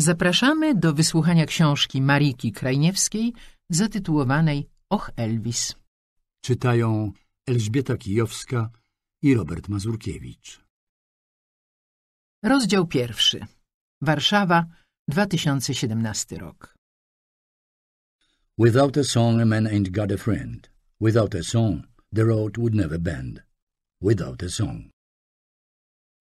Zapraszamy do wysłuchania książki Mariki Krajniewskiej zatytułowanej Och Elvis. Czytają Elżbieta Kijowska i Robert Mazurkiewicz. Rozdział pierwszy. Warszawa, 2017 rok. Without a song a man ain't got a friend. Without a song the road would never bend. Without a song.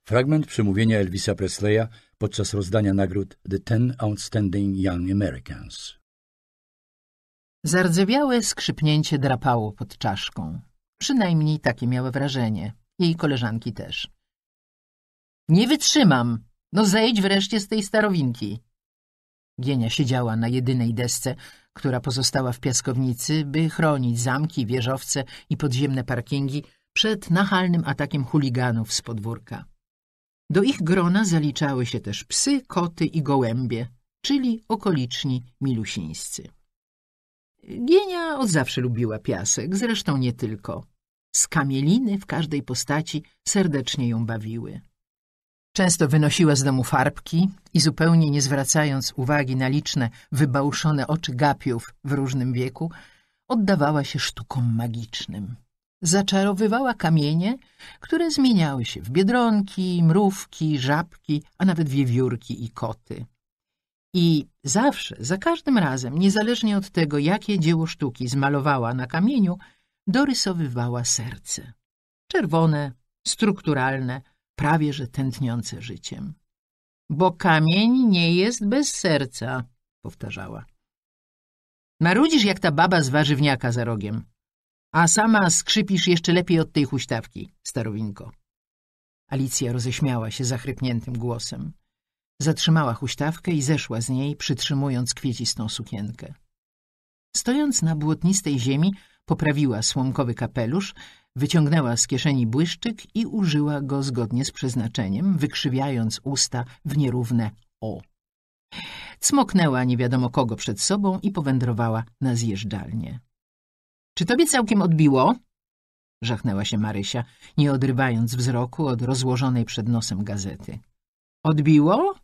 Fragment przemówienia Elvisa Presleya podczas rozdania nagród The Ten Outstanding Young Americans. Zardzewiałe skrzypnięcie drapało pod czaszką. Przynajmniej takie miały wrażenie. Jej koleżanki też. Nie wytrzymam! No zejdź wreszcie z tej starowinki! Gienia siedziała na jedynej desce, która pozostała w piaskownicy, by chronić zamki, wieżowce i podziemne parkingi przed nachalnym atakiem chuliganów z podwórka. Do ich grona zaliczały się też psy, koty i gołębie, czyli okoliczni milusińscy. Gienia od zawsze lubiła piasek, zresztą nie tylko. Skamieliny w każdej postaci serdecznie ją bawiły. Często wynosiła z domu farbki i zupełnie nie zwracając uwagi na liczne, wybałuszone oczy gapiów w różnym wieku, oddawała się sztukom magicznym zaczarowywała kamienie, które zmieniały się w biedronki, mrówki, żabki, a nawet wiewiórki i koty. I zawsze, za każdym razem, niezależnie od tego, jakie dzieło sztuki zmalowała na kamieniu, dorysowywała serce. Czerwone, strukturalne, prawie że tętniące życiem. Bo kamień nie jest bez serca, powtarzała. Marudzisz jak ta baba z warzywniaka za rogiem, a sama skrzypisz jeszcze lepiej od tej huśtawki, starowinko. Alicja roześmiała się zachrypniętym głosem. Zatrzymała huśtawkę i zeszła z niej, przytrzymując kwiecistą sukienkę. Stojąc na błotnistej ziemi, poprawiła słomkowy kapelusz, wyciągnęła z kieszeni błyszczyk i użyła go zgodnie z przeznaczeniem, wykrzywiając usta w nierówne o. Cmoknęła nie wiadomo kogo przed sobą i powędrowała na zjeżdżalnię. Czy tobie całkiem odbiło? Żachnęła się Marysia, nie odrywając wzroku od rozłożonej przed nosem gazety. Odbiło?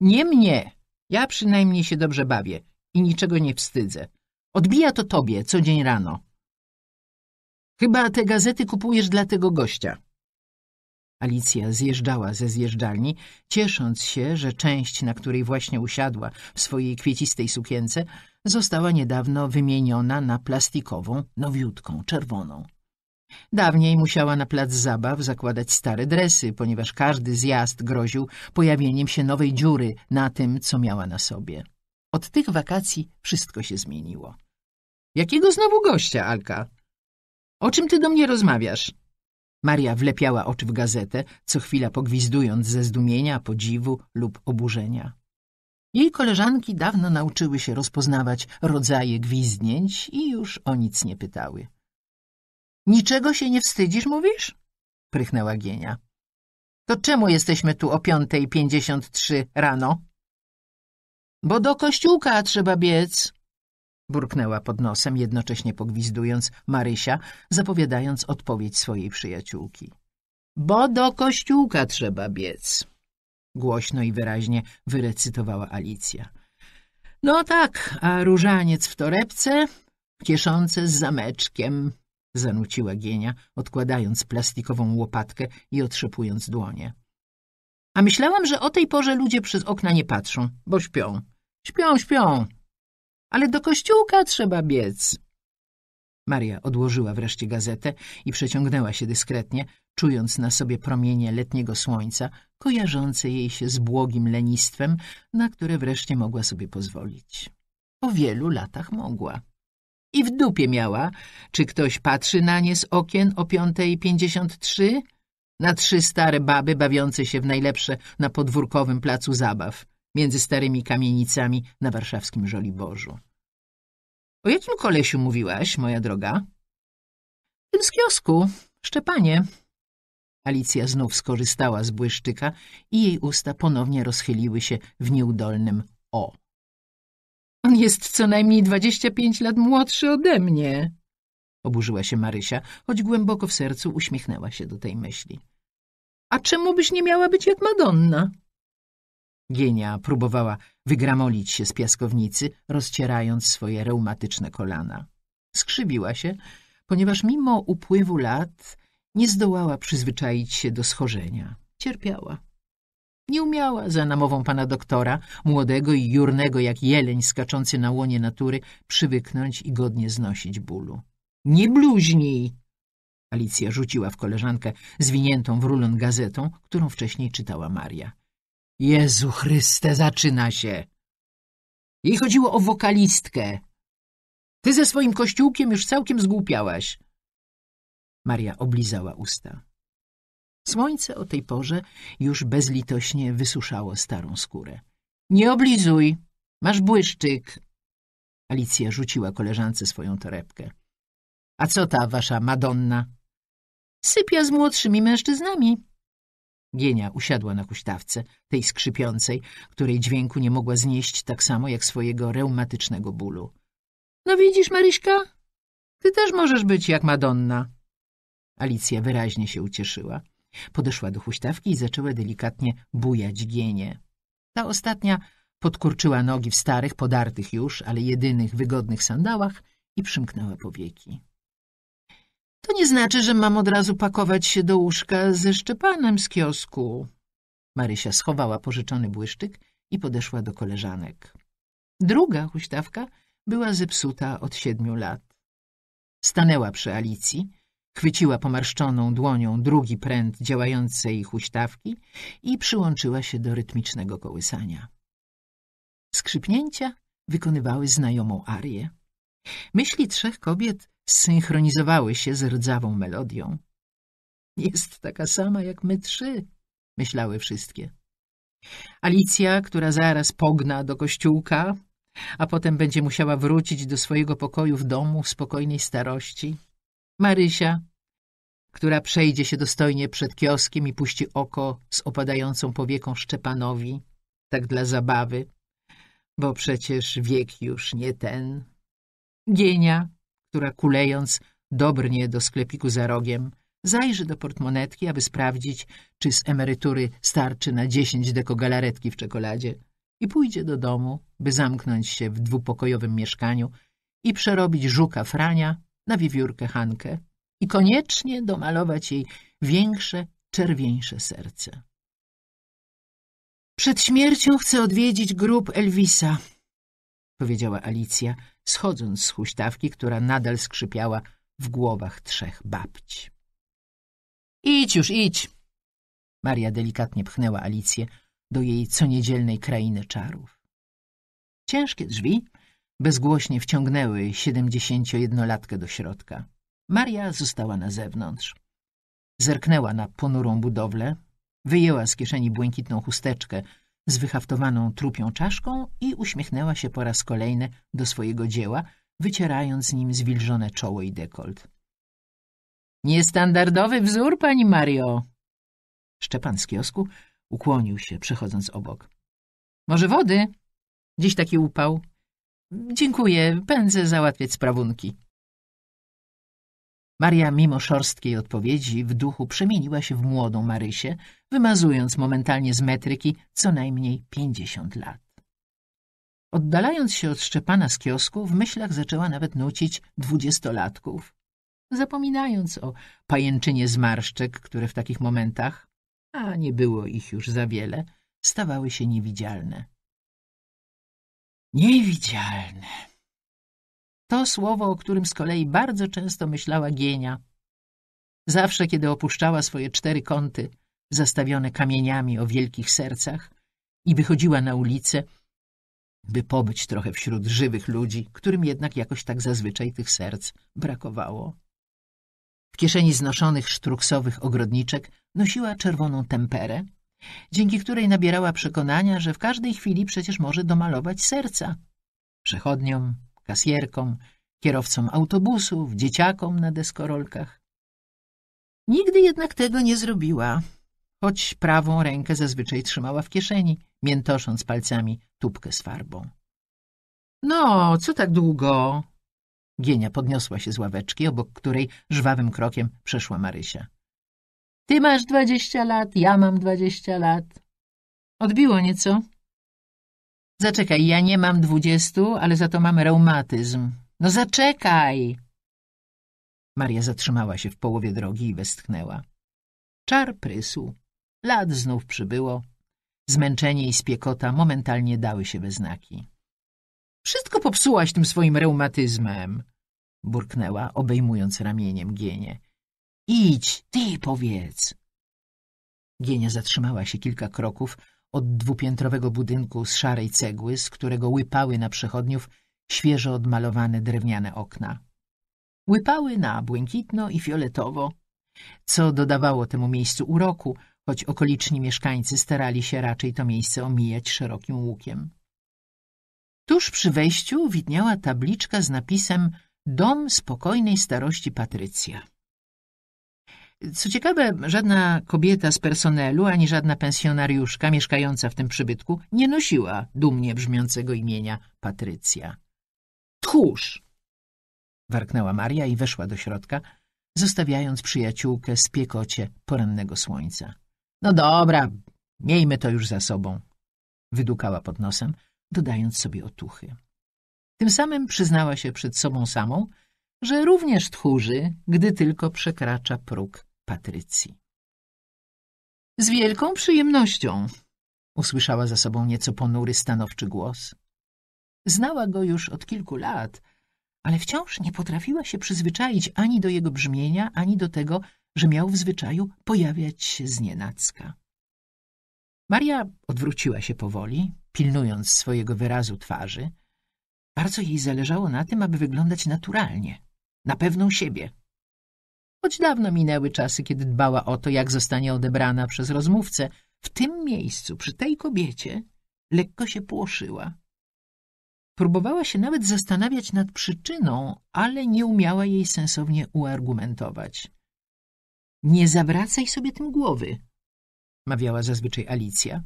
Nie mnie. Ja przynajmniej się dobrze bawię i niczego nie wstydzę. Odbija to tobie co dzień rano. Chyba te gazety kupujesz dla tego gościa. Alicja zjeżdżała ze zjeżdżalni, ciesząc się, że część, na której właśnie usiadła w swojej kwiecistej sukience, została niedawno wymieniona na plastikową, nowiutką, czerwoną. Dawniej musiała na plac zabaw zakładać stare dresy, ponieważ każdy zjazd groził pojawieniem się nowej dziury na tym, co miała na sobie. Od tych wakacji wszystko się zmieniło. Jakiego znowu gościa, Alka? O czym ty do mnie rozmawiasz? Maria wlepiała oczy w gazetę, co chwila pogwizdując ze zdumienia, podziwu lub oburzenia. Jej koleżanki dawno nauczyły się rozpoznawać rodzaje gwizdnięć i już o nic nie pytały. — Niczego się nie wstydzisz, mówisz? — prychnęła Gienia. — To czemu jesteśmy tu o piątej pięćdziesiąt trzy rano? — Bo do kościółka trzeba biec — burknęła pod nosem, jednocześnie pogwizdując Marysia, zapowiadając odpowiedź swojej przyjaciółki. — Bo do kościółka trzeba biec głośno i wyraźnie wyrecytowała Alicja. No tak, a różaniec w torebce, kieszące z zameczkiem, zanuciła Gienia, odkładając plastikową łopatkę i otrzepując dłonie. A myślałam, że o tej porze ludzie przez okna nie patrzą, bo śpią. Śpią, śpią. Ale do kościółka trzeba biec. Maria odłożyła wreszcie gazetę i przeciągnęła się dyskretnie, czując na sobie promienie letniego słońca, kojarzące jej się z błogim lenistwem, na które wreszcie mogła sobie pozwolić. Po wielu latach mogła. I w dupie miała, czy ktoś patrzy na nie z okien o piątej pięćdziesiąt trzy, na trzy stare baby bawiące się w najlepsze na podwórkowym placu zabaw, między starymi kamienicami na warszawskim Żoliborzu. O jakim kolesiu mówiłaś, moja droga? Tym z kiosku, Szczepanie. Alicja znów skorzystała z błyszczyka i jej usta ponownie rozchyliły się w nieudolnym o. On jest co najmniej dwadzieścia pięć lat młodszy ode mnie, oburzyła się Marysia, choć głęboko w sercu uśmiechnęła się do tej myśli. A czemu byś nie miała być jak Madonna? Gienia próbowała wygramolić się z piaskownicy, rozcierając swoje reumatyczne kolana. Skrzywiła się, ponieważ mimo upływu lat nie zdołała przyzwyczaić się do schorzenia. Cierpiała. Nie umiała za namową pana doktora, młodego i jurnego jak jeleń skaczący na łonie natury, przywyknąć i godnie znosić bólu. — Nie bluźnij! — Alicja rzuciła w koleżankę zwiniętą w rulon gazetą, którą wcześniej czytała Maria. Jezu Chryste, zaczyna się. Jej chodziło o wokalistkę. Ty ze swoim kościółkiem już całkiem zgłupiałaś. Maria oblizała usta. Słońce o tej porze już bezlitośnie wysuszało starą skórę. Nie oblizuj, masz błyszczyk. Alicja rzuciła koleżance swoją torebkę. A co ta wasza Madonna? Sypia z młodszymi mężczyznami. Gienia usiadła na huśtawce, tej skrzypiącej, której dźwięku nie mogła znieść tak samo jak swojego reumatycznego bólu. — No widzisz, Maryśka? Ty też możesz być jak Madonna. Alicja wyraźnie się ucieszyła. Podeszła do huśtawki i zaczęła delikatnie bujać gienie. Ta ostatnia podkurczyła nogi w starych, podartych już, ale jedynych wygodnych sandałach i przymknęła powieki. To nie znaczy, że mam od razu pakować się do łóżka ze Szczepanem z kiosku. Marysia schowała pożyczony błyszczyk i podeszła do koleżanek. Druga huśtawka była zepsuta od siedmiu lat. Stanęła przy Alicji, chwyciła pomarszczoną dłonią drugi pręt działającej huśtawki i przyłączyła się do rytmicznego kołysania. Skrzypnięcia wykonywały znajomą arię. Myśli trzech kobiet synchronizowały się z rdzawą melodią. Jest taka sama jak my trzy, myślały wszystkie. Alicja, która zaraz pogna do kościółka, a potem będzie musiała wrócić do swojego pokoju w domu w spokojnej starości. Marysia, która przejdzie się dostojnie przed kioskiem i puści oko z opadającą powieką Szczepanowi, tak dla zabawy, bo przecież wiek już nie ten. Gienia, która kulejąc dobrnie do sklepiku za rogiem zajrzy do portmonetki, aby sprawdzić, czy z emerytury starczy na dziesięć dekogalaretki w czekoladzie i pójdzie do domu, by zamknąć się w dwupokojowym mieszkaniu i przerobić żuka Frania na wiewiórkę Hankę i koniecznie domalować jej większe, czerwieńsze serce. Przed śmiercią chcę odwiedzić grób Elvisa, powiedziała Alicja, schodząc z huśtawki, która nadal skrzypiała w głowach trzech babci. Idź już, idź! Maria delikatnie pchnęła Alicję do jej coniedzielnej krainy czarów. Ciężkie drzwi bezgłośnie wciągnęły siedemdziesięciojednolatkę do środka. Maria została na zewnątrz. Zerknęła na ponurą budowlę, wyjęła z kieszeni błękitną chusteczkę – z wyhaftowaną trupią czaszką i uśmiechnęła się po raz kolejny do swojego dzieła, wycierając nim zwilżone czoło i dekolt. Niestandardowy wzór, pani Mario! Szczepan z kiosku ukłonił się, przechodząc obok. Może wody? Dziś taki upał. Dziękuję, pędzę załatwiać sprawunki. Maria, mimo szorstkiej odpowiedzi, w duchu przemieniła się w młodą Marysię, wymazując momentalnie z metryki co najmniej pięćdziesiąt lat. Oddalając się od Szczepana z kiosku, w myślach zaczęła nawet nucić dwudziestolatków, zapominając o pajęczynie zmarszczek, które w takich momentach, a nie było ich już za wiele, stawały się niewidzialne. Niewidzialne. To słowo, o którym z kolei bardzo często myślała Gienia. Zawsze, kiedy opuszczała swoje cztery kąty, zastawione kamieniami o wielkich sercach, i wychodziła na ulicę, by pobyć trochę wśród żywych ludzi, którym jednak jakoś tak zazwyczaj tych serc brakowało. W kieszeni znoszonych sztruksowych ogrodniczek nosiła czerwoną temperę, dzięki której nabierała przekonania, że w każdej chwili przecież może domalować serca. Przechodniom, kasjerkom, kierowcom autobusów, dzieciakom na deskorolkach. Nigdy jednak tego nie zrobiła, choć prawą rękę zazwyczaj trzymała w kieszeni, miętosząc palcami tubkę z farbą. No, co tak długo? Gienia podniosła się z ławeczki, obok której żwawym krokiem przeszła Marysia. Ty masz dwadzieścia lat, ja mam dwadzieścia lat. Odbiło nieco, Zaczekaj, ja nie mam dwudziestu, ale za to mam reumatyzm. No zaczekaj! Maria zatrzymała się w połowie drogi i westchnęła. Czar prysł. Lat znów przybyło. Zmęczenie i spiekota momentalnie dały się we znaki. Wszystko popsułaś tym swoim reumatyzmem, burknęła, obejmując ramieniem Gienie. Idź, ty powiedz. Gienia zatrzymała się kilka kroków, od dwupiętrowego budynku z szarej cegły, z którego łypały na przechodniów świeżo odmalowane drewniane okna. Łypały na błękitno i fioletowo, co dodawało temu miejscu uroku, choć okoliczni mieszkańcy starali się raczej to miejsce omijać szerokim łukiem. Tuż przy wejściu widniała tabliczka z napisem Dom spokojnej starości Patrycja. Co ciekawe, żadna kobieta z personelu ani żadna pensjonariuszka mieszkająca w tym przybytku nie nosiła dumnie brzmiącego imienia Patrycja. Tchórz! warknęła Maria i weszła do środka, zostawiając przyjaciółkę z piekocie porannego słońca. No dobra, miejmy to już za sobą, wydukała pod nosem, dodając sobie otuchy. Tym samym przyznała się przed sobą samą, że również tchórzy, gdy tylko przekracza próg Patrycji. Z wielką przyjemnością, usłyszała za sobą nieco ponury, stanowczy głos. Znała go już od kilku lat, ale wciąż nie potrafiła się przyzwyczaić ani do jego brzmienia, ani do tego, że miał w zwyczaju pojawiać się znienacka. Maria odwróciła się powoli, pilnując swojego wyrazu twarzy. Bardzo jej zależało na tym, aby wyglądać naturalnie, na pewną siebie. Choć dawno minęły czasy, kiedy dbała o to, jak zostanie odebrana przez rozmówcę, w tym miejscu, przy tej kobiecie, lekko się płoszyła. Próbowała się nawet zastanawiać nad przyczyną, ale nie umiała jej sensownie uargumentować. Nie zawracaj sobie tym głowy, mawiała zazwyczaj Alicja.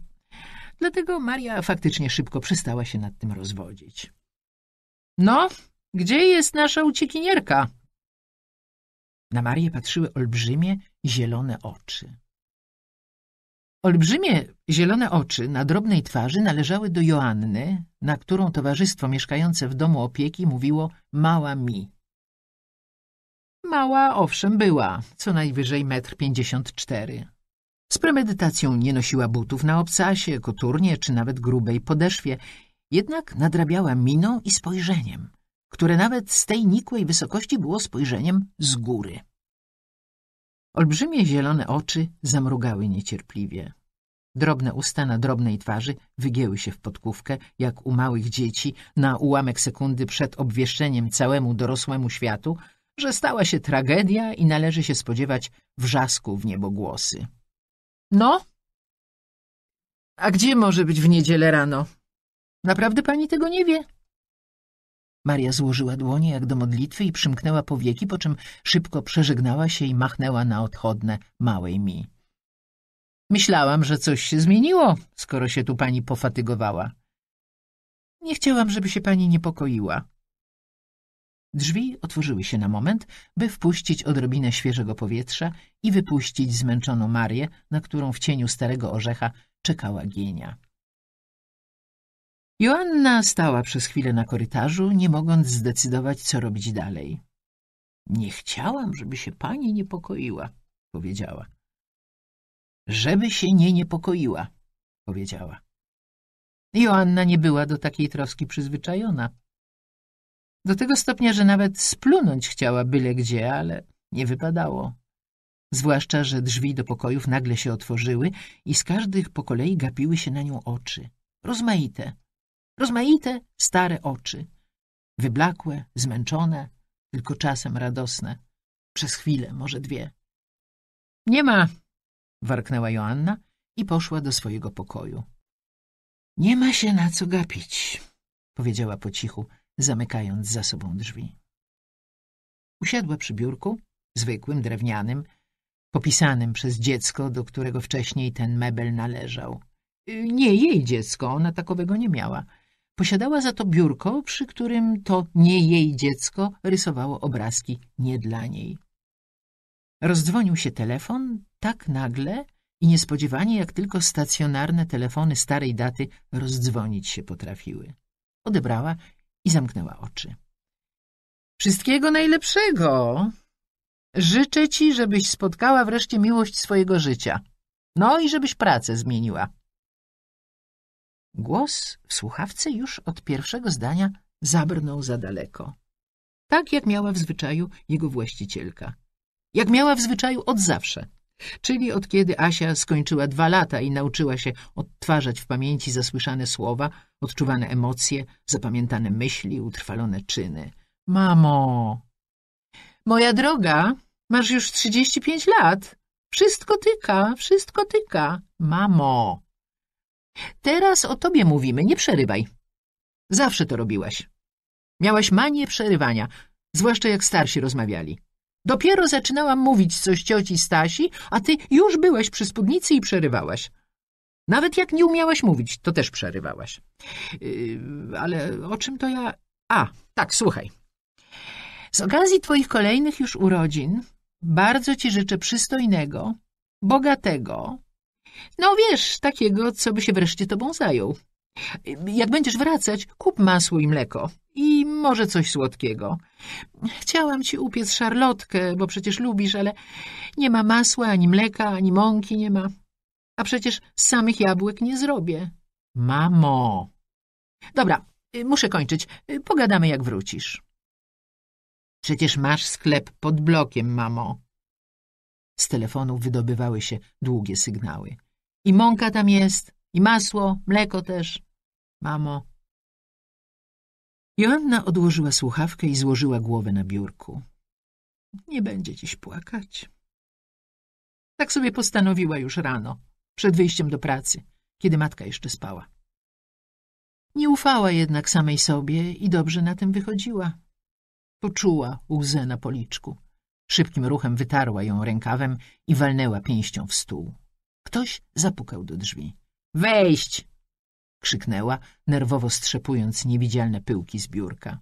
Dlatego Maria faktycznie szybko przestała się nad tym rozwodzić. No, gdzie jest nasza uciekinierka? Na Marię patrzyły olbrzymie, zielone oczy. Olbrzymie, zielone oczy na drobnej twarzy należały do Joanny, na którą towarzystwo mieszkające w domu opieki mówiło mała mi. Mała owszem była, co najwyżej metr pięćdziesiąt cztery. Z premedytacją nie nosiła butów na obcasie, koturnie czy nawet grubej podeszwie, jednak nadrabiała miną i spojrzeniem które nawet z tej nikłej wysokości było spojrzeniem z góry. Olbrzymie zielone oczy zamrugały niecierpliwie. Drobne usta na drobnej twarzy wygięły się w podkówkę, jak u małych dzieci, na ułamek sekundy przed obwieszczeniem całemu dorosłemu światu, że stała się tragedia i należy się spodziewać wrzasku w niebogłosy. — No? — A gdzie może być w niedzielę rano? — Naprawdę pani tego nie wie? — Maria złożyła dłonie jak do modlitwy i przymknęła powieki, po czym szybko przeżegnała się i machnęła na odchodne małej mi. Myślałam, że coś się zmieniło, skoro się tu pani pofatygowała. Nie chciałam, żeby się pani niepokoiła. Drzwi otworzyły się na moment, by wpuścić odrobinę świeżego powietrza i wypuścić zmęczoną Marię, na którą w cieniu starego orzecha czekała gienia. Joanna stała przez chwilę na korytarzu, nie mogąc zdecydować, co robić dalej. — Nie chciałam, żeby się pani niepokoiła — powiedziała. — Żeby się nie niepokoiła — powiedziała. Joanna nie była do takiej troski przyzwyczajona. Do tego stopnia, że nawet splunąć chciała byle gdzie, ale nie wypadało. Zwłaszcza, że drzwi do pokojów nagle się otworzyły i z każdych po kolei gapiły się na nią oczy. Rozmaite Rozmaite, stare oczy. Wyblakłe, zmęczone, tylko czasem radosne. Przez chwilę, może dwie. Nie ma, warknęła Joanna i poszła do swojego pokoju. Nie ma się na co gapić, powiedziała po cichu, zamykając za sobą drzwi. Usiadła przy biurku, zwykłym, drewnianym, popisanym przez dziecko, do którego wcześniej ten mebel należał. Nie jej dziecko, ona takowego nie miała. Posiadała za to biurko, przy którym to nie jej dziecko rysowało obrazki nie dla niej. Rozdzwonił się telefon tak nagle i niespodziewanie, jak tylko stacjonarne telefony starej daty rozdzwonić się potrafiły. Odebrała i zamknęła oczy. Wszystkiego najlepszego! Życzę ci, żebyś spotkała wreszcie miłość swojego życia. No i żebyś pracę zmieniła. Głos w słuchawce już od pierwszego zdania zabrnął za daleko. Tak jak miała w zwyczaju jego właścicielka. Jak miała w zwyczaju od zawsze. Czyli od kiedy Asia skończyła dwa lata i nauczyła się odtwarzać w pamięci zasłyszane słowa, odczuwane emocje, zapamiętane myśli, utrwalone czyny. Mamo! Moja droga, masz już trzydzieści pięć lat. Wszystko tyka, wszystko tyka. Mamo! Teraz o tobie mówimy, nie przerywaj. Zawsze to robiłaś. Miałaś manię przerywania, zwłaszcza jak starsi rozmawiali. Dopiero zaczynałam mówić coś cioci Stasi, a ty już byłaś przy spódnicy i przerywałaś. Nawet jak nie umiałaś mówić, to też przerywałaś. Yy, ale o czym to ja... A, tak, słuchaj. Z okazji twoich kolejnych już urodzin bardzo ci życzę przystojnego, bogatego, no wiesz, takiego, co by się wreszcie tobą zajął. Jak będziesz wracać, kup masło i mleko. I może coś słodkiego. Chciałam ci upiec szarlotkę, bo przecież lubisz, ale nie ma masła, ani mleka, ani mąki nie ma. A przecież samych jabłek nie zrobię. Mamo! Dobra, muszę kończyć. Pogadamy, jak wrócisz. Przecież masz sklep pod blokiem, mamo. Z telefonu wydobywały się długie sygnały. I mąka tam jest, i masło, mleko też. Mamo. Joanna odłożyła słuchawkę i złożyła głowę na biurku. Nie będzie dziś płakać. Tak sobie postanowiła już rano, przed wyjściem do pracy, kiedy matka jeszcze spała. Nie ufała jednak samej sobie i dobrze na tym wychodziła. Poczuła łzę na policzku. Szybkim ruchem wytarła ją rękawem i walnęła pięścią w stół. Ktoś zapukał do drzwi. Wejść! krzyknęła, nerwowo strzepując niewidzialne pyłki z biurka.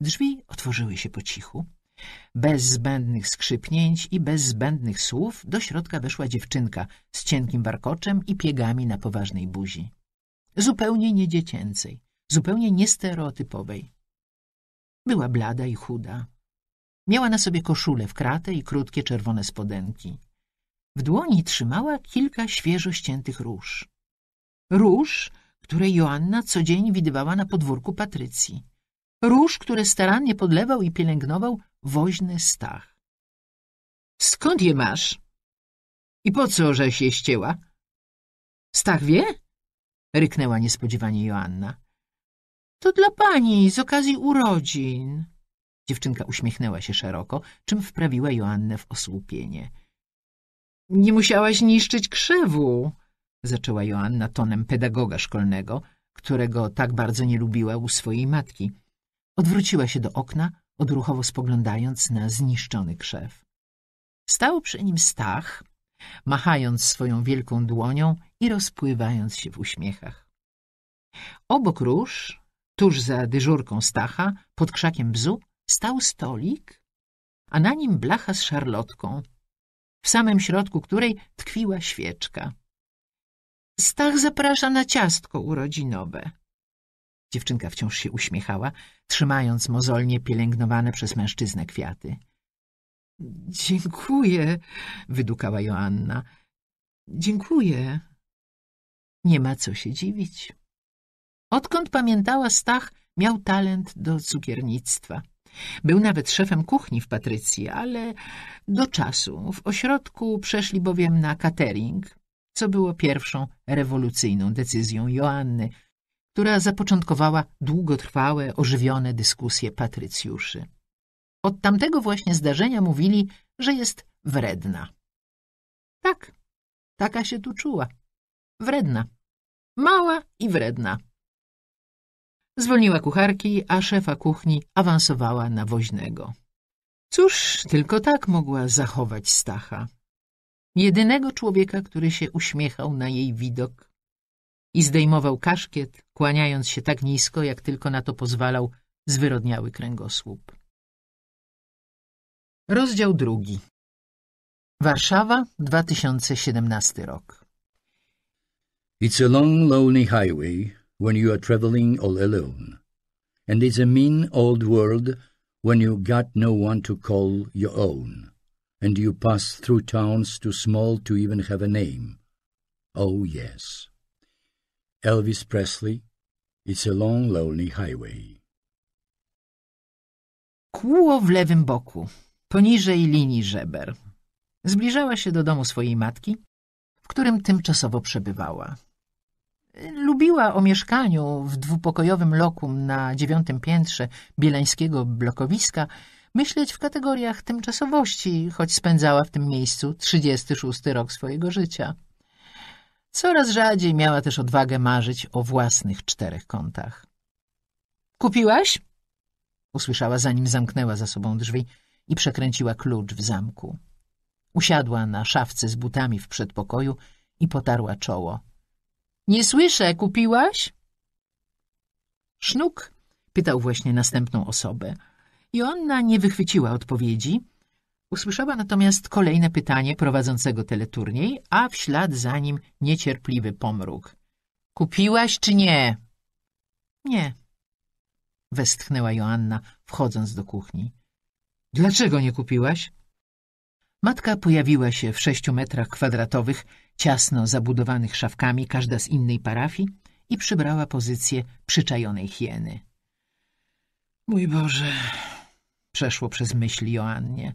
Drzwi otworzyły się po cichu. Bez zbędnych skrzypnięć i bez zbędnych słów do środka weszła dziewczynka z cienkim warkoczem i piegami na poważnej buzi. Zupełnie niedziecięcej, zupełnie niestereotypowej. Była blada i chuda. Miała na sobie koszulę w kratę i krótkie czerwone spodenki. W dłoni trzymała kilka świeżo ściętych róż. Róż, które Joanna co dzień widywała na podwórku Patrycji. Róż, które starannie podlewał i pielęgnował woźny Stach. — Skąd je masz? — I po co, że się ścięła? — Stach wie? — ryknęła niespodziewanie Joanna. — To dla pani, z okazji urodzin. Dziewczynka uśmiechnęła się szeroko, czym wprawiła Joannę w osłupienie — nie musiałaś niszczyć krzewu, zaczęła Joanna tonem pedagoga szkolnego, którego tak bardzo nie lubiła u swojej matki. Odwróciła się do okna, odruchowo spoglądając na zniszczony krzew. Stał przy nim Stach, machając swoją wielką dłonią i rozpływając się w uśmiechach. Obok róż, tuż za dyżurką Stacha, pod krzakiem bzu, stał stolik, a na nim blacha z szarlotką, w samym środku której tkwiła świeczka. Stach zaprasza na ciastko urodzinowe. Dziewczynka wciąż się uśmiechała, trzymając mozolnie pielęgnowane przez mężczyznę kwiaty. Dziękuję, wydukała Joanna. Dziękuję. Nie ma co się dziwić. Odkąd pamiętała Stach, miał talent do cukiernictwa. Był nawet szefem kuchni w Patrycji, ale do czasu. W ośrodku przeszli bowiem na catering, co było pierwszą rewolucyjną decyzją Joanny, która zapoczątkowała długotrwałe, ożywione dyskusje patrycjuszy. Od tamtego właśnie zdarzenia mówili, że jest wredna. Tak, taka się tu czuła. Wredna. Mała i wredna. Zwolniła kucharki, a szefa kuchni awansowała na woźnego. Cóż, tylko tak mogła zachować Stacha. Jedynego człowieka, który się uśmiechał na jej widok i zdejmował kaszkiet, kłaniając się tak nisko, jak tylko na to pozwalał zwyrodniały kręgosłup. Rozdział drugi. Warszawa, 2017 rok. It's a long, lonely highway when you are traveling all alone. And it's a mean old world when you got no one to call your own, and you pass through towns too small to even have a name. Oh, yes. Elvis Presley, It's a Long Lonely Highway. Kłuło w lewym boku, poniżej linii żeber. Zbliżała się do domu swojej matki, w którym tymczasowo przebywała. Lubiła o mieszkaniu w dwupokojowym lokum na dziewiątym piętrze bielańskiego blokowiska myśleć w kategoriach tymczasowości, choć spędzała w tym miejscu 36 rok swojego życia. Coraz rzadziej miała też odwagę marzyć o własnych czterech kątach. Kupiłaś? Usłyszała, zanim zamknęła za sobą drzwi i przekręciła klucz w zamku. Usiadła na szafce z butami w przedpokoju i potarła czoło. Nie słyszę, kupiłaś? Sznuk pytał właśnie następną osobę. Joanna nie wychwyciła odpowiedzi. Usłyszała natomiast kolejne pytanie prowadzącego teleturniej, a w ślad za nim niecierpliwy pomruk. Kupiłaś czy nie? Nie. Westchnęła Joanna, wchodząc do kuchni. Dlaczego nie kupiłaś? Matka pojawiła się w sześciu metrach kwadratowych, ciasno zabudowanych szafkami, każda z innej parafii i przybrała pozycję przyczajonej hieny. Mój Boże, przeszło przez myśl Joannie,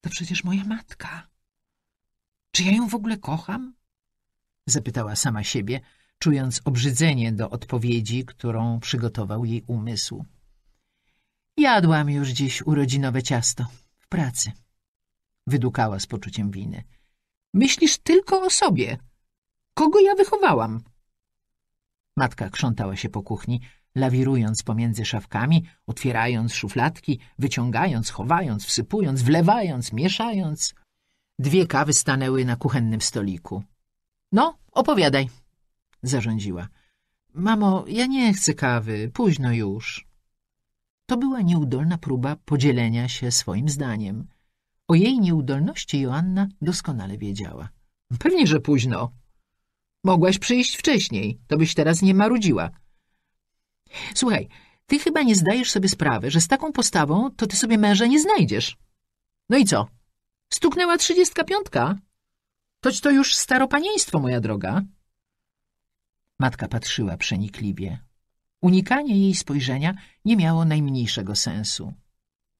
to przecież moja matka. Czy ja ją w ogóle kocham? Zapytała sama siebie, czując obrzydzenie do odpowiedzi, którą przygotował jej umysł. Jadłam już dziś urodzinowe ciasto w pracy wydukała z poczuciem winy. Myślisz tylko o sobie. Kogo ja wychowałam? Matka krzątała się po kuchni, lawirując pomiędzy szafkami, otwierając szufladki, wyciągając, chowając, wsypując, wlewając, mieszając. Dwie kawy stanęły na kuchennym stoliku. — No, opowiadaj — zarządziła. — Mamo, ja nie chcę kawy, późno już. To była nieudolna próba podzielenia się swoim zdaniem. O jej nieudolności Joanna doskonale wiedziała. Pewnie, że późno. Mogłaś przyjść wcześniej, to byś teraz nie marudziła. Słuchaj, ty chyba nie zdajesz sobie sprawy, że z taką postawą to ty sobie męża nie znajdziesz. No i co? Stuknęła trzydziestka piątka. Toć to już staropanieństwo, moja droga. Matka patrzyła przenikliwie. Unikanie jej spojrzenia nie miało najmniejszego sensu.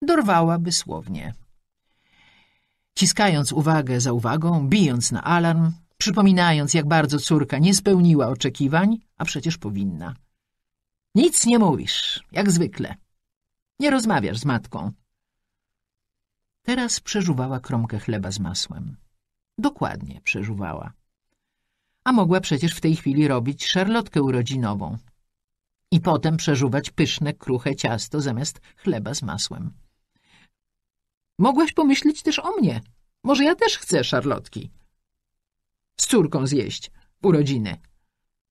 Dorwałaby słownie ciskając uwagę za uwagą, bijąc na alarm, przypominając, jak bardzo córka nie spełniła oczekiwań, a przecież powinna. Nic nie mówisz, jak zwykle. Nie rozmawiasz z matką. Teraz przeżuwała kromkę chleba z masłem. Dokładnie przeżuwała. A mogła przecież w tej chwili robić szarlotkę urodzinową i potem przeżuwać pyszne, kruche ciasto zamiast chleba z masłem. Mogłaś pomyśleć też o mnie. Może ja też chcę szarlotki. Z córką zjeść urodziny.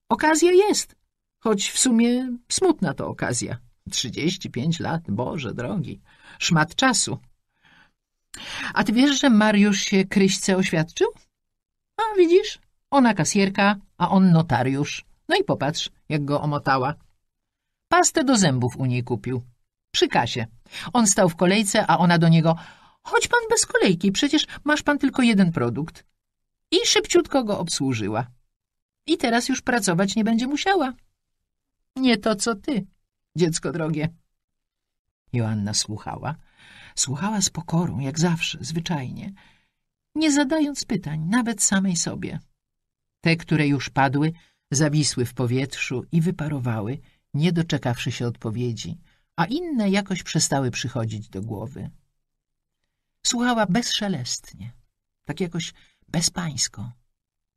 Okazja jest, choć w sumie smutna to okazja. Trzydzieści pięć lat, Boże drogi, szmat czasu. A ty wiesz, że Mariusz się Kryśce oświadczył? A widzisz, ona kasjerka, a on notariusz. No i popatrz, jak go omotała. Pastę do zębów u niej kupił przy kasie. On stał w kolejce, a ona do niego — Chodź pan bez kolejki, przecież masz pan tylko jeden produkt. I szybciutko go obsłużyła. I teraz już pracować nie będzie musiała. Nie to, co ty, dziecko drogie. Joanna słuchała. Słuchała z pokorą, jak zawsze, zwyczajnie, nie zadając pytań, nawet samej sobie. Te, które już padły, zawisły w powietrzu i wyparowały, nie doczekawszy się odpowiedzi a inne jakoś przestały przychodzić do głowy. Słuchała bezszelestnie, tak jakoś bezpańsko,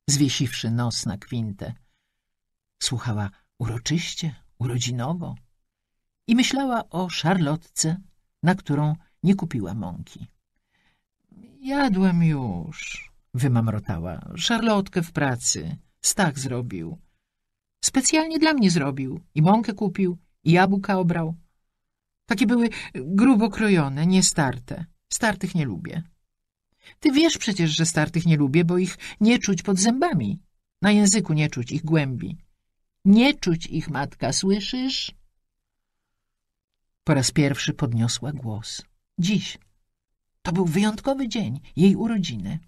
zwiesiwszy nos na kwintę. Słuchała uroczyście, urodzinowo i myślała o szarlotce, na którą nie kupiła mąki. Jadłem już, wymamrotała. Szarlotkę w pracy. Stach zrobił. Specjalnie dla mnie zrobił. I mąkę kupił, i jabłka obrał. Takie były grubo krojone, niestarte. Startych nie lubię. Ty wiesz przecież, że startych nie lubię, bo ich nie czuć pod zębami. Na języku nie czuć ich głębi. Nie czuć ich, matka, słyszysz? Po raz pierwszy podniosła głos. Dziś. To był wyjątkowy dzień, jej urodziny.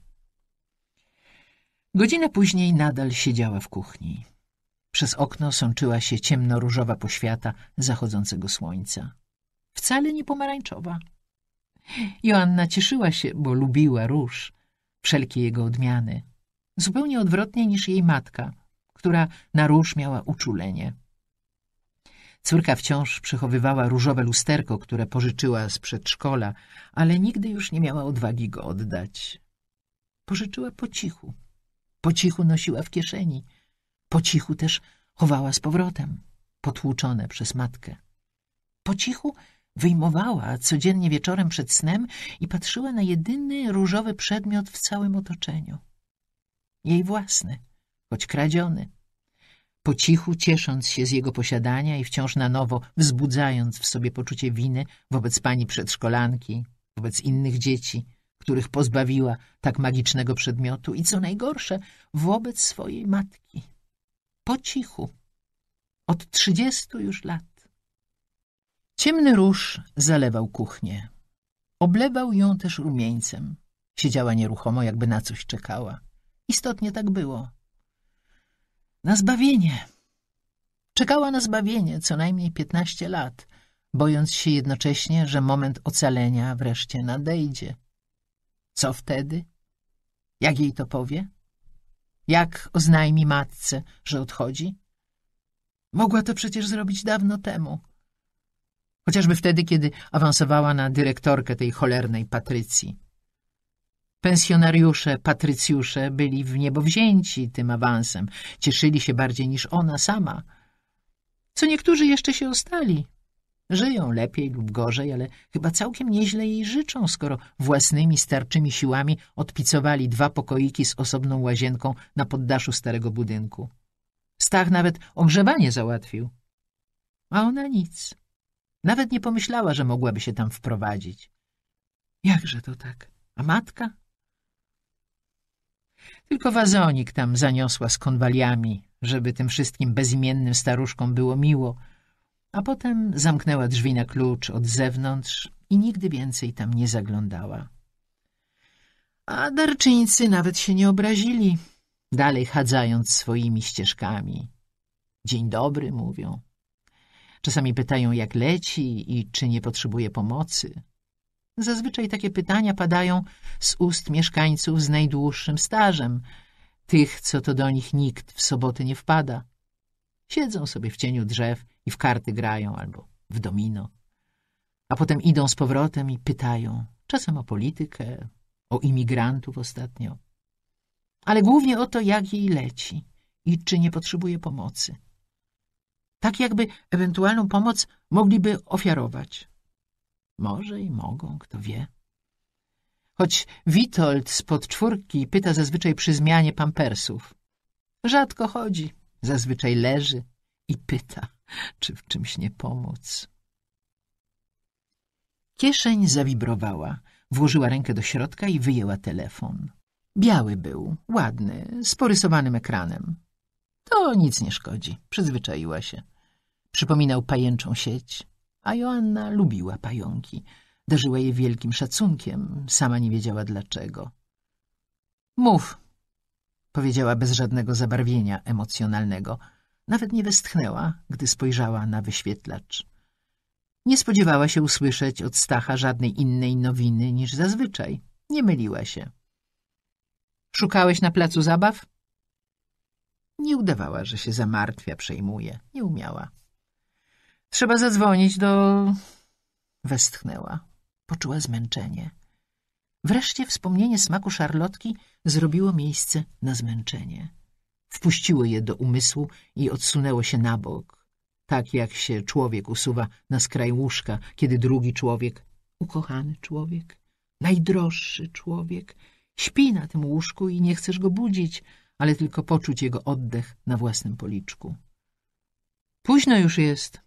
Godzinę później nadal siedziała w kuchni. Przez okno sączyła się ciemnoróżowa poświata zachodzącego słońca wcale nie pomarańczowa. Joanna cieszyła się, bo lubiła róż, wszelkie jego odmiany. Zupełnie odwrotnie niż jej matka, która na róż miała uczulenie. Córka wciąż przechowywała różowe lusterko, które pożyczyła z przedszkola, ale nigdy już nie miała odwagi go oddać. Pożyczyła po cichu. Po cichu nosiła w kieszeni. Po cichu też chowała z powrotem, potłuczone przez matkę. Po cichu Wyjmowała codziennie wieczorem przed snem i patrzyła na jedyny różowy przedmiot w całym otoczeniu. Jej własny, choć kradziony. Po cichu, ciesząc się z jego posiadania i wciąż na nowo wzbudzając w sobie poczucie winy wobec pani przedszkolanki, wobec innych dzieci, których pozbawiła tak magicznego przedmiotu i co najgorsze, wobec swojej matki. Po cichu. Od trzydziestu już lat. Ciemny róż zalewał kuchnię. Oblewał ją też rumieńcem. Siedziała nieruchomo, jakby na coś czekała. Istotnie tak było. Na zbawienie. Czekała na zbawienie co najmniej piętnaście lat, bojąc się jednocześnie, że moment ocalenia wreszcie nadejdzie. Co wtedy? Jak jej to powie? Jak oznajmi matce, że odchodzi? Mogła to przecież zrobić dawno temu. Chociażby wtedy, kiedy awansowała na dyrektorkę tej cholernej Patrycji. Pensjonariusze, patrycjusze byli w niebo wzięci tym awansem, cieszyli się bardziej niż ona sama. Co niektórzy jeszcze się ostali. Żyją lepiej lub gorzej, ale chyba całkiem nieźle jej życzą, skoro własnymi starczymi siłami odpicowali dwa pokoiki z osobną łazienką na poddaszu starego budynku. Stach nawet ogrzewanie załatwił. A ona nic. Nawet nie pomyślała, że mogłaby się tam wprowadzić. Jakże to tak? A matka? Tylko wazonik tam zaniosła z konwaliami, żeby tym wszystkim bezimiennym staruszkom było miło, a potem zamknęła drzwi na klucz od zewnątrz i nigdy więcej tam nie zaglądała. A darczyńcy nawet się nie obrazili, dalej chadzając swoimi ścieżkami. Dzień dobry, mówią. Czasami pytają, jak leci i czy nie potrzebuje pomocy. Zazwyczaj takie pytania padają z ust mieszkańców z najdłuższym stażem, tych, co to do nich nikt w soboty nie wpada. Siedzą sobie w cieniu drzew i w karty grają albo w domino. A potem idą z powrotem i pytają, czasem o politykę, o imigrantów ostatnio, ale głównie o to, jak jej leci i czy nie potrzebuje pomocy tak jakby ewentualną pomoc mogliby ofiarować. Może i mogą, kto wie. Choć Witold spod czwórki pyta zazwyczaj przy zmianie pampersów. Rzadko chodzi, zazwyczaj leży i pyta, czy w czymś nie pomóc. Kieszeń zawibrowała, włożyła rękę do środka i wyjęła telefon. Biały był, ładny, z porysowanym ekranem. To nic nie szkodzi, przyzwyczaiła się. Przypominał pajęczą sieć, a Joanna lubiła pająki. Darzyła je wielkim szacunkiem, sama nie wiedziała dlaczego. Mów, powiedziała bez żadnego zabarwienia emocjonalnego. Nawet nie westchnęła, gdy spojrzała na wyświetlacz. Nie spodziewała się usłyszeć od Stacha żadnej innej nowiny niż zazwyczaj. Nie myliła się. — Szukałeś na placu zabaw? Nie udawała, że się zamartwia, przejmuje. Nie umiała. Trzeba zadzwonić do... Westchnęła. Poczuła zmęczenie. Wreszcie wspomnienie smaku szarlotki zrobiło miejsce na zmęczenie. Wpuściło je do umysłu i odsunęło się na bok, tak jak się człowiek usuwa na skraj łóżka, kiedy drugi człowiek, ukochany człowiek, najdroższy człowiek, śpi na tym łóżku i nie chcesz go budzić, ale tylko poczuć jego oddech na własnym policzku. Późno już jest.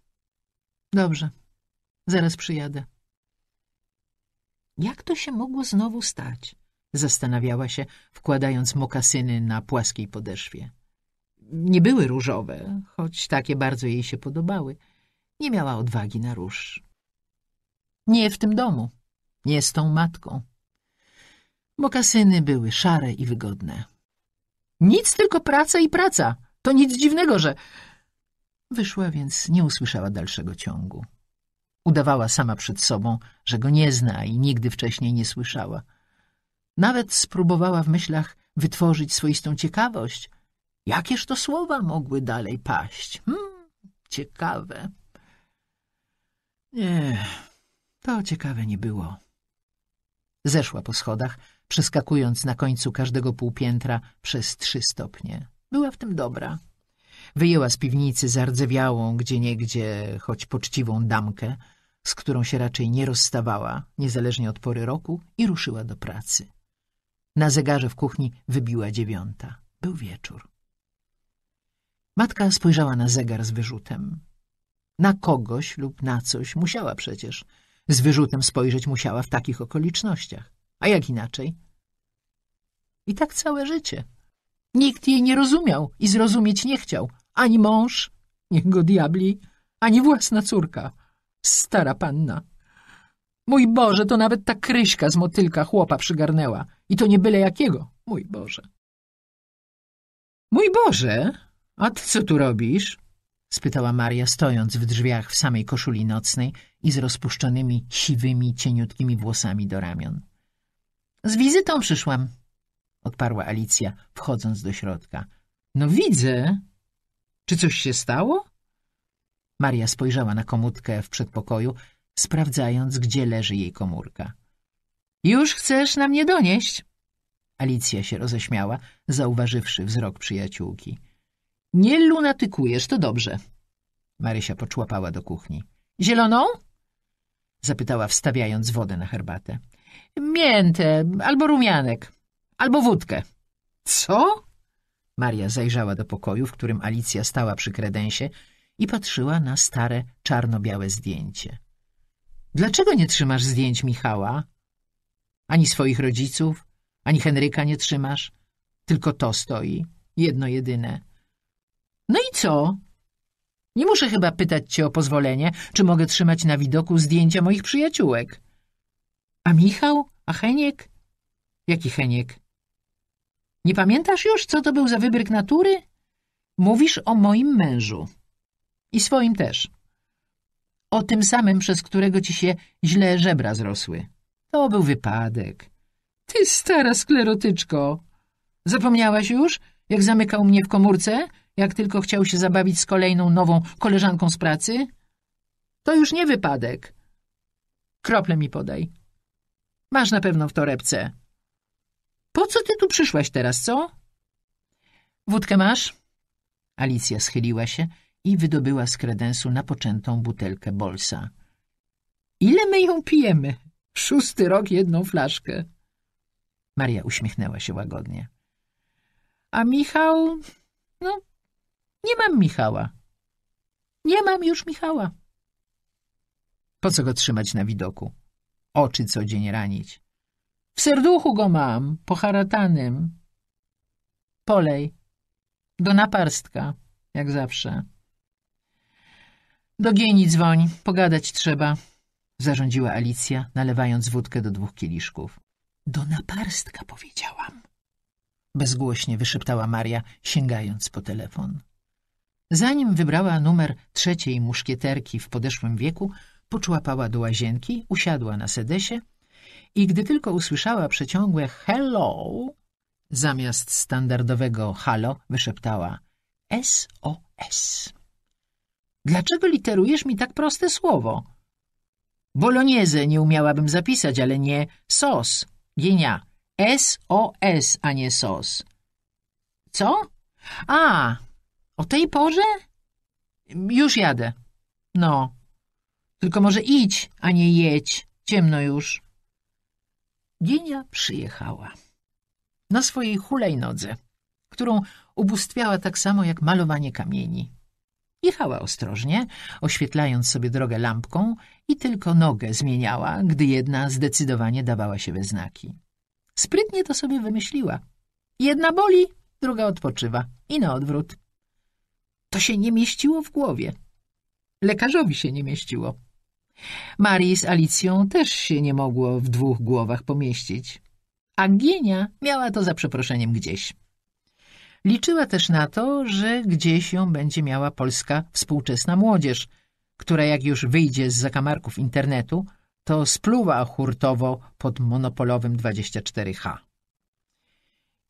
Dobrze, zaraz przyjadę. Jak to się mogło znowu stać? Zastanawiała się, wkładając mokasyny na płaskiej podeszwie. Nie były różowe, choć takie bardzo jej się podobały. Nie miała odwagi na róż. Nie w tym domu, nie z tą matką. Mokasyny były szare i wygodne. Nic, tylko praca i praca. To nic dziwnego, że... Wyszła, więc nie usłyszała dalszego ciągu. Udawała sama przed sobą, że go nie zna i nigdy wcześniej nie słyszała. Nawet spróbowała w myślach wytworzyć swoistą ciekawość. Jakież to słowa mogły dalej paść? Hmm, ciekawe. Nie, to ciekawe nie było. Zeszła po schodach, przeskakując na końcu każdego półpiętra przez trzy stopnie. Była w tym dobra. Wyjęła z piwnicy zardzewiałą, gdzieniegdzie, choć poczciwą damkę, z którą się raczej nie rozstawała, niezależnie od pory roku, i ruszyła do pracy. Na zegarze w kuchni wybiła dziewiąta. Był wieczór. Matka spojrzała na zegar z wyrzutem. Na kogoś lub na coś musiała przecież. Z wyrzutem spojrzeć musiała w takich okolicznościach. A jak inaczej? I tak całe życie. Nikt jej nie rozumiał i zrozumieć nie chciał. Ani mąż, niech go diabli, ani własna córka. Stara panna. Mój Boże, to nawet ta kryśka z motylka chłopa przygarnęła. I to nie byle jakiego, mój Boże. Mój Boże, a ty co tu robisz? spytała Maria, stojąc w drzwiach w samej koszuli nocnej i z rozpuszczonymi, siwymi, cieniutkimi włosami do ramion. Z wizytą przyszłam, odparła Alicja, wchodząc do środka. No widzę. Czy coś się stało? Maria spojrzała na komutkę w przedpokoju, sprawdzając, gdzie leży jej komórka. Już chcesz na mnie donieść? Alicja się roześmiała, zauważywszy wzrok przyjaciółki. Nie lunatykujesz, to dobrze. Marysia poczłapała do kuchni. Zieloną? Zapytała, wstawiając wodę na herbatę. Miętę, albo rumianek, albo wódkę. Co? Maria zajrzała do pokoju, w którym Alicja stała przy kredensie i patrzyła na stare, czarno-białe zdjęcie. Dlaczego nie trzymasz zdjęć Michała? Ani swoich rodziców, ani Henryka nie trzymasz. Tylko to stoi, jedno jedyne. No i co? Nie muszę chyba pytać cię o pozwolenie, czy mogę trzymać na widoku zdjęcia moich przyjaciółek. A Michał? A Heniek? Jaki Heniek? Nie pamiętasz już, co to był za wybryk natury? Mówisz o moim mężu. I swoim też. O tym samym, przez którego ci się źle żebra zrosły. To był wypadek. Ty stara sklerotyczko. Zapomniałaś już, jak zamykał mnie w komórce, jak tylko chciał się zabawić z kolejną nową koleżanką z pracy? To już nie wypadek. Krople mi podaj. Masz na pewno w torebce. Po co ty tu przyszłaś teraz, co? Wódkę masz? Alicja schyliła się i wydobyła z kredensu napoczętą butelkę bolsa. Ile my ją pijemy? Szósty rok jedną flaszkę. Maria uśmiechnęła się łagodnie. A Michał... No, nie mam Michała. Nie mam już Michała. Po co go trzymać na widoku? oczy co dzień ranić. W serduchu go mam, poharatanym. Polej. Do naparstka, jak zawsze. Do gieni dzwoń, pogadać trzeba, zarządziła Alicja, nalewając wódkę do dwóch kieliszków. Do naparstka, powiedziałam. Bezgłośnie wyszeptała Maria, sięgając po telefon. Zanim wybrała numer trzeciej muszkieterki w podeszłym wieku, poczłapała do łazienki, usiadła na sedesie i gdy tylko usłyszała przeciągłe hello, zamiast standardowego halo, wyszeptała SOS. Dlaczego literujesz mi tak proste słowo? Bolognese nie umiałabym zapisać, ale nie sos. Gienia. SOS, a nie sos. Co? A, o tej porze? Już jadę. No. Tylko może idź, a nie jedź. Ciemno już. Ginia przyjechała. Na swojej hulajnodze, którą ubóstwiała tak samo jak malowanie kamieni. Jechała ostrożnie, oświetlając sobie drogę lampką i tylko nogę zmieniała, gdy jedna zdecydowanie dawała się we znaki. Sprytnie to sobie wymyśliła. Jedna boli, druga odpoczywa i na odwrót. To się nie mieściło w głowie. Lekarzowi się nie mieściło. Marii z Alicją też się nie mogło w dwóch głowach pomieścić. A Gienia miała to za przeproszeniem gdzieś. Liczyła też na to, że gdzieś ją będzie miała polska współczesna młodzież, która jak już wyjdzie z zakamarków internetu, to spluwa hurtowo pod monopolowym 24H.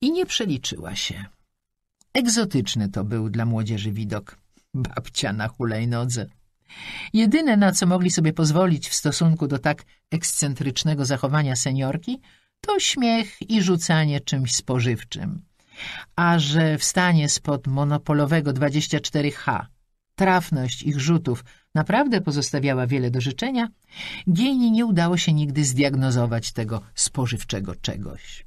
I nie przeliczyła się. Egzotyczny to był dla młodzieży widok. Babcia na hulajnodze. Jedyne, na co mogli sobie pozwolić w stosunku do tak ekscentrycznego zachowania seniorki, to śmiech i rzucanie czymś spożywczym. A że wstanie spod monopolowego 24H trafność ich rzutów naprawdę pozostawiała wiele do życzenia, Gieni nie udało się nigdy zdiagnozować tego spożywczego czegoś.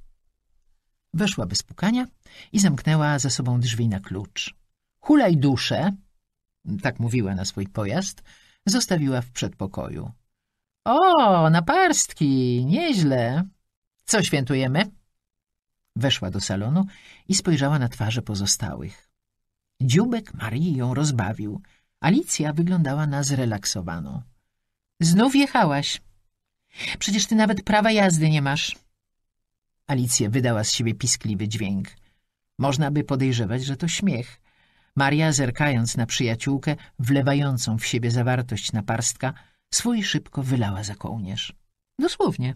Weszła bez pukania i zamknęła za sobą drzwi na klucz. Hulaj duszę, tak mówiła na swój pojazd, zostawiła w przedpokoju. O, naparstki, nieźle. Co świętujemy? Weszła do salonu i spojrzała na twarze pozostałych. Dziubek Marii ją rozbawił. Alicja wyglądała na zrelaksowaną. Znów jechałaś. Przecież ty nawet prawa jazdy nie masz. Alicja wydała z siebie piskliwy dźwięk. Można by podejrzewać, że to śmiech, Maria, zerkając na przyjaciółkę, wlewającą w siebie zawartość naparstka, swój szybko wylała za kołnierz. Dosłownie.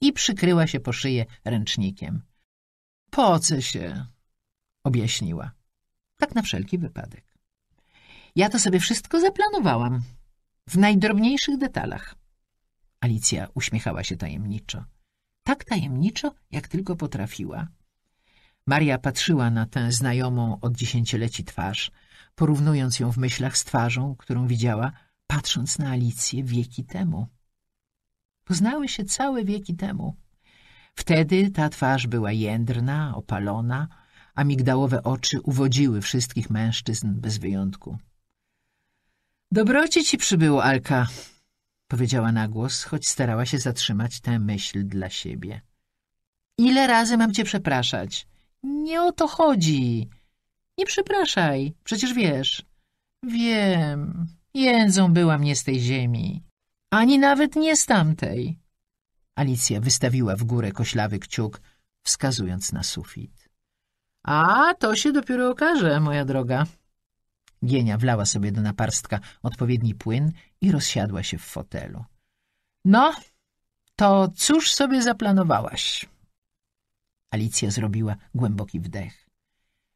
I przykryła się po szyję ręcznikiem. Poce się, objaśniła. Tak na wszelki wypadek. Ja to sobie wszystko zaplanowałam. W najdrobniejszych detalach. Alicja uśmiechała się tajemniczo. Tak tajemniczo, jak tylko potrafiła. Maria patrzyła na tę znajomą od dziesięcioleci twarz, porównując ją w myślach z twarzą, którą widziała, patrząc na Alicję wieki temu. Poznały się całe wieki temu. Wtedy ta twarz była jędrna, opalona, a migdałowe oczy uwodziły wszystkich mężczyzn bez wyjątku. — Dobroci ci przybyło, Alka — powiedziała na głos, choć starała się zatrzymać tę myśl dla siebie. — Ile razy mam cię przepraszać? Nie o to chodzi. Nie przepraszaj, przecież wiesz. Wiem, jędzą była mnie z tej ziemi. Ani nawet nie z tamtej. Alicja wystawiła w górę koślawy kciuk, wskazując na sufit. A, to się dopiero okaże, moja droga. Gienia wlała sobie do naparstka odpowiedni płyn i rozsiadła się w fotelu. No, to cóż sobie zaplanowałaś? Alicja zrobiła głęboki wdech.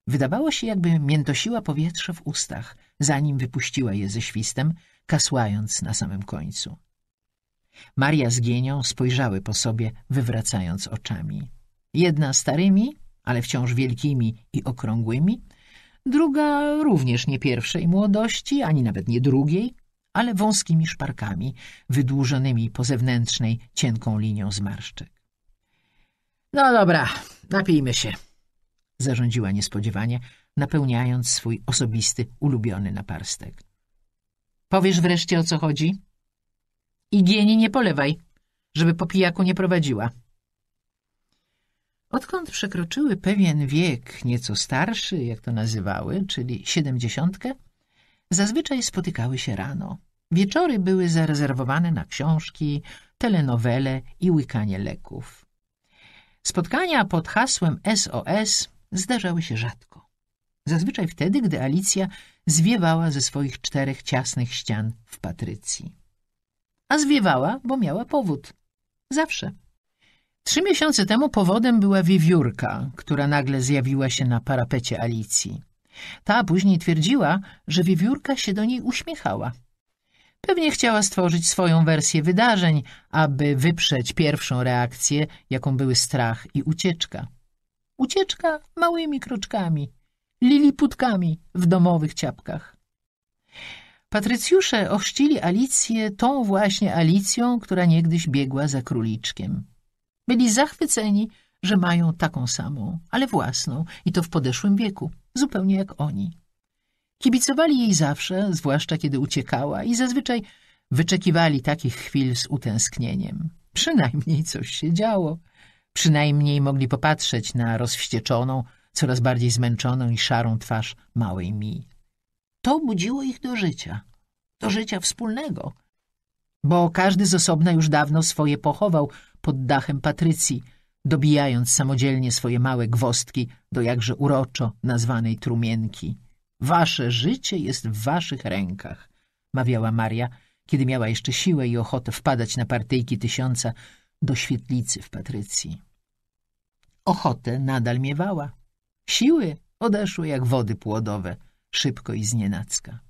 Wydawało się, jakby miętosiła powietrze w ustach, zanim wypuściła je ze świstem, kasłając na samym końcu. Maria z Gienią spojrzały po sobie, wywracając oczami. Jedna starymi, ale wciąż wielkimi i okrągłymi, druga również nie pierwszej młodości, ani nawet nie drugiej, ale wąskimi szparkami, wydłużonymi po zewnętrznej, cienką linią zmarszczek. No dobra, napijmy się, zarządziła niespodziewanie, napełniając swój osobisty, ulubiony naparstek. Powiesz wreszcie, o co chodzi? Igieni nie polewaj, żeby po pijaku nie prowadziła. Odkąd przekroczyły pewien wiek, nieco starszy, jak to nazywały, czyli siedemdziesiątkę, zazwyczaj spotykały się rano. Wieczory były zarezerwowane na książki, telenowele i łykanie leków. Spotkania pod hasłem SOS zdarzały się rzadko. Zazwyczaj wtedy, gdy Alicja zwiewała ze swoich czterech ciasnych ścian w Patrycji. A zwiewała, bo miała powód. Zawsze. Trzy miesiące temu powodem była wiewiórka, która nagle zjawiła się na parapecie Alicji. Ta później twierdziła, że wiewiórka się do niej uśmiechała – Pewnie chciała stworzyć swoją wersję wydarzeń, aby wyprzeć pierwszą reakcję, jaką były strach i ucieczka. Ucieczka małymi kroczkami, liliputkami w domowych ciapkach. Patrycjusze ochrzcili Alicję tą właśnie Alicją, która niegdyś biegła za króliczkiem. Byli zachwyceni, że mają taką samą, ale własną, i to w podeszłym wieku, zupełnie jak oni. Kibicowali jej zawsze, zwłaszcza kiedy uciekała i zazwyczaj wyczekiwali takich chwil z utęsknieniem. Przynajmniej coś się działo. Przynajmniej mogli popatrzeć na rozwścieczoną, coraz bardziej zmęczoną i szarą twarz małej mi. To budziło ich do życia, do życia wspólnego, bo każdy z osobna już dawno swoje pochował pod dachem Patrycji, dobijając samodzielnie swoje małe gwostki do jakże uroczo nazwanej trumienki. Wasze życie jest w waszych rękach, mawiała Maria, kiedy miała jeszcze siłę i ochotę wpadać na partyjki tysiąca do świetlicy w Patrycji. Ochotę nadal miewała. Siły odeszły jak wody płodowe, szybko i znienacka.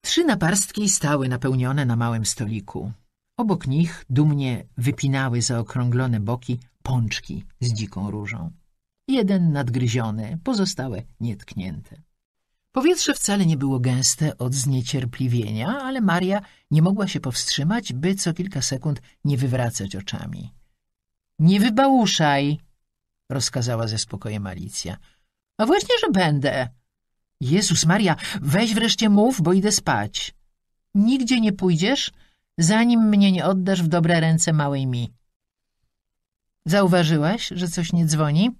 Trzy naparstki stały napełnione na małym stoliku. Obok nich dumnie wypinały zaokrąglone boki pączki z dziką różą jeden nadgryziony, pozostałe nietknięte. Powietrze wcale nie było gęste od zniecierpliwienia, ale Maria nie mogła się powstrzymać, by co kilka sekund nie wywracać oczami. — Nie wybałuszaj! — rozkazała ze spokojem Alicja. — A właśnie, że będę! — Jezus Maria, weź wreszcie mów, bo idę spać. — Nigdzie nie pójdziesz, zanim mnie nie oddasz w dobre ręce małej mi. — Zauważyłaś, że coś nie dzwoni? —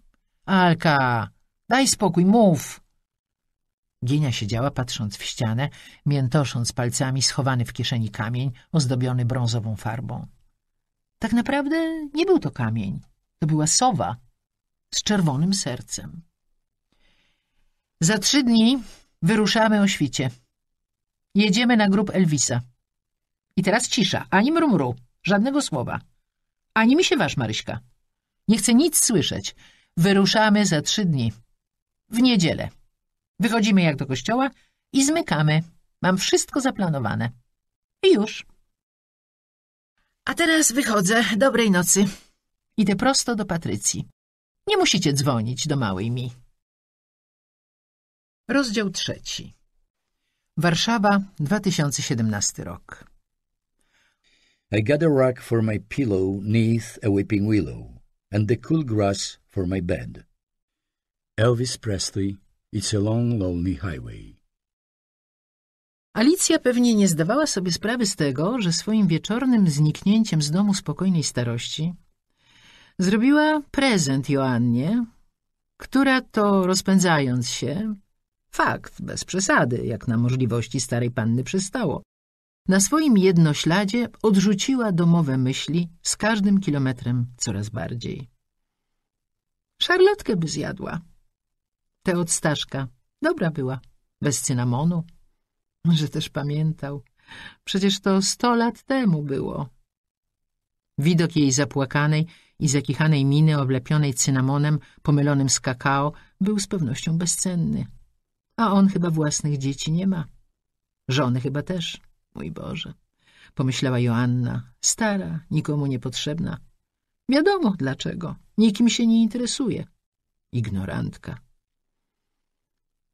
Alka, daj spokój, mów! Ginia siedziała patrząc w ścianę, miętosząc palcami schowany w kieszeni kamień ozdobiony brązową farbą. Tak naprawdę nie był to kamień, to była sowa z czerwonym sercem. Za trzy dni wyruszamy o świcie. Jedziemy na grób Elvisa. I teraz cisza, ani mrumru, żadnego słowa. Ani mi się wasz, Maryśka. Nie chcę nic słyszeć. Wyruszamy za trzy dni. W niedzielę. Wychodzimy jak do kościoła i zmykamy. Mam wszystko zaplanowane. I już. A teraz wychodzę. Dobrej nocy. Idę prosto do Patrycji. Nie musicie dzwonić do małej mi. Rozdział trzeci. Warszawa, 2017 rok. I got a rock for my pillow neath a weeping willow, and the cool grass for my bed. Elvis Presley, It's a Long Lonely Highway. Alicja pewnie nie zdawała sobie sprawy z tego, że swoim wieczornym zniknięciem z domu spokojnej starości zrobiła prezent Joannie, która to rozpędzając się, fakt, bez przesady, jak na możliwości starej panny przystało, na swoim jednośladzie odrzuciła domowe myśli z każdym kilometrem coraz bardziej. Szarlotkę by zjadła. Te od Staszka. Dobra była. Bez cynamonu. Że też pamiętał. Przecież to sto lat temu było. Widok jej zapłakanej i zakichanej miny oblepionej cynamonem pomylonym z kakao był z pewnością bezcenny. A on chyba własnych dzieci nie ma. Żony chyba też. Mój Boże. Pomyślała Joanna. Stara, nikomu niepotrzebna. Wiadomo dlaczego. Nikim się nie interesuje. Ignorantka.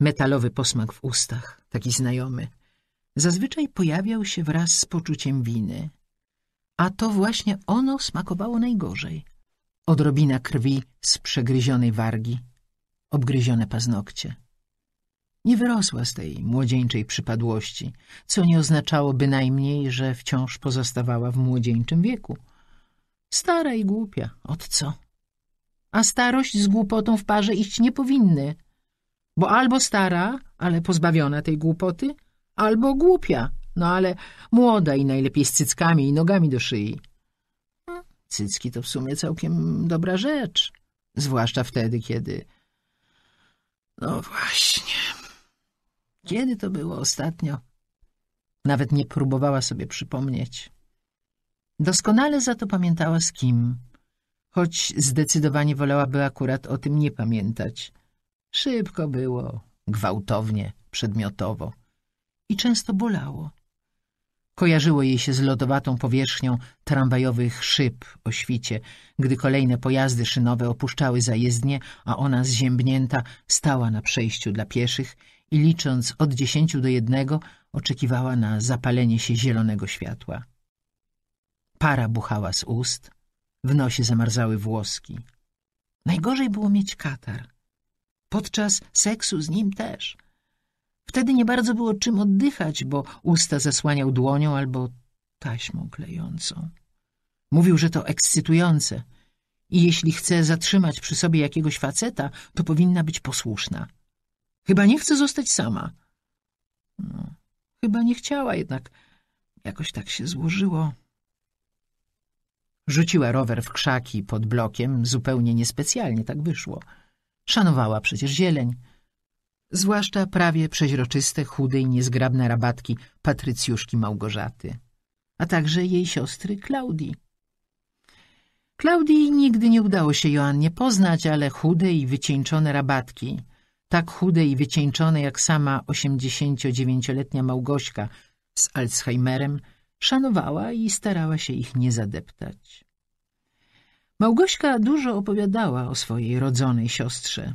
Metalowy posmak w ustach, taki znajomy, zazwyczaj pojawiał się wraz z poczuciem winy. A to właśnie ono smakowało najgorzej. Odrobina krwi z przegryzionej wargi, obgryzione paznokcie. Nie wyrosła z tej młodzieńczej przypadłości, co nie oznaczało bynajmniej, że wciąż pozostawała w młodzieńczym wieku. Stara i głupia, od co? a starość z głupotą w parze iść nie powinny, bo albo stara, ale pozbawiona tej głupoty, albo głupia, no ale młoda i najlepiej z cyckami i nogami do szyi. Cycki to w sumie całkiem dobra rzecz, zwłaszcza wtedy, kiedy... No właśnie... Kiedy to było ostatnio? Nawet nie próbowała sobie przypomnieć. Doskonale za to pamiętała z kim choć zdecydowanie wolałaby akurat o tym nie pamiętać. Szybko było, gwałtownie, przedmiotowo i często bolało. Kojarzyło jej się z lodowatą powierzchnią tramwajowych szyb o świcie, gdy kolejne pojazdy szynowe opuszczały zajezdnie, a ona zziębnięta stała na przejściu dla pieszych i licząc od dziesięciu do jednego oczekiwała na zapalenie się zielonego światła. Para buchała z ust – w nosie zamarzały włoski. Najgorzej było mieć katar. Podczas seksu z nim też. Wtedy nie bardzo było czym oddychać, bo usta zasłaniał dłonią albo taśmą klejącą. Mówił, że to ekscytujące i jeśli chce zatrzymać przy sobie jakiegoś faceta, to powinna być posłuszna. Chyba nie chce zostać sama. No, chyba nie chciała, jednak jakoś tak się złożyło. Rzuciła rower w krzaki pod blokiem, zupełnie niespecjalnie tak wyszło. Szanowała przecież zieleń. Zwłaszcza prawie przeźroczyste, chude i niezgrabne rabatki patrycjuszki Małgorzaty, a także jej siostry Klaudii. Klaudii nigdy nie udało się Joannie poznać, ale chude i wycieńczone rabatki, tak chude i wycieńczone jak sama 89-letnia Małgośka z Alzheimerem, Szanowała i starała się ich nie zadeptać. Małgośka dużo opowiadała o swojej rodzonej siostrze.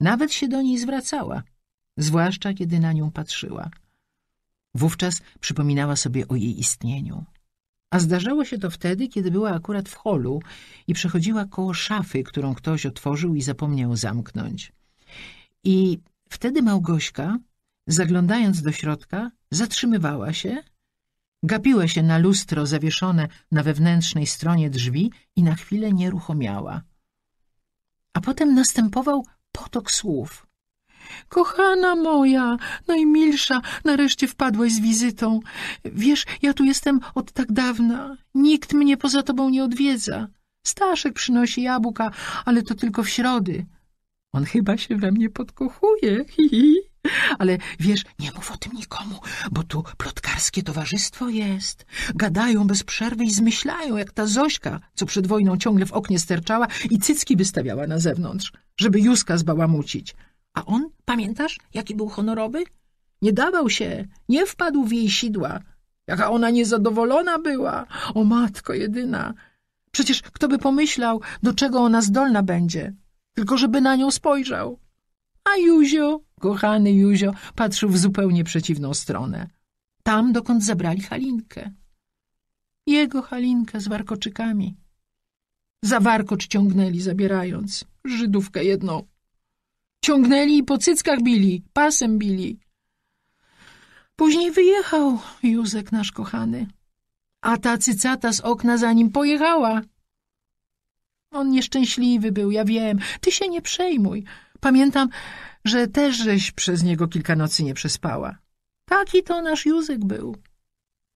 Nawet się do niej zwracała, zwłaszcza kiedy na nią patrzyła. Wówczas przypominała sobie o jej istnieniu. A zdarzało się to wtedy, kiedy była akurat w holu i przechodziła koło szafy, którą ktoś otworzył i zapomniał zamknąć. I wtedy Małgośka, zaglądając do środka, zatrzymywała się Gapiła się na lustro zawieszone na wewnętrznej stronie drzwi i na chwilę nieruchomiała. A potem następował potok słów. Kochana moja, najmilsza, nareszcie wpadłeś z wizytą. Wiesz, ja tu jestem od tak dawna. Nikt mnie poza tobą nie odwiedza. Staszek przynosi jabłka, ale to tylko w środy. On chyba się we mnie podkochuje. Ale wiesz, nie mów o tym nikomu, bo tu plotkarskie towarzystwo jest. Gadają bez przerwy i zmyślają, jak ta Zośka, co przed wojną ciągle w oknie sterczała i cycki wystawiała na zewnątrz, żeby Józka zbałamucić. A on, pamiętasz, jaki był honorowy? Nie dawał się, nie wpadł w jej sidła. Jaka ona niezadowolona była! O matko jedyna! Przecież kto by pomyślał, do czego ona zdolna będzie, tylko żeby na nią spojrzał. A Józio, Kochany Józio patrzył w zupełnie przeciwną stronę. Tam, dokąd zabrali Halinkę. Jego Halinkę z warkoczykami. Za warkocz ciągnęli, zabierając. Żydówkę jedną. Ciągnęli i po cyckach bili, pasem bili. Później wyjechał Józek nasz kochany. A ta cycata z okna za nim pojechała. On nieszczęśliwy był, ja wiem. Ty się nie przejmuj. Pamiętam, że też żeś przez niego kilka nocy nie przespała. Taki to nasz Józek był.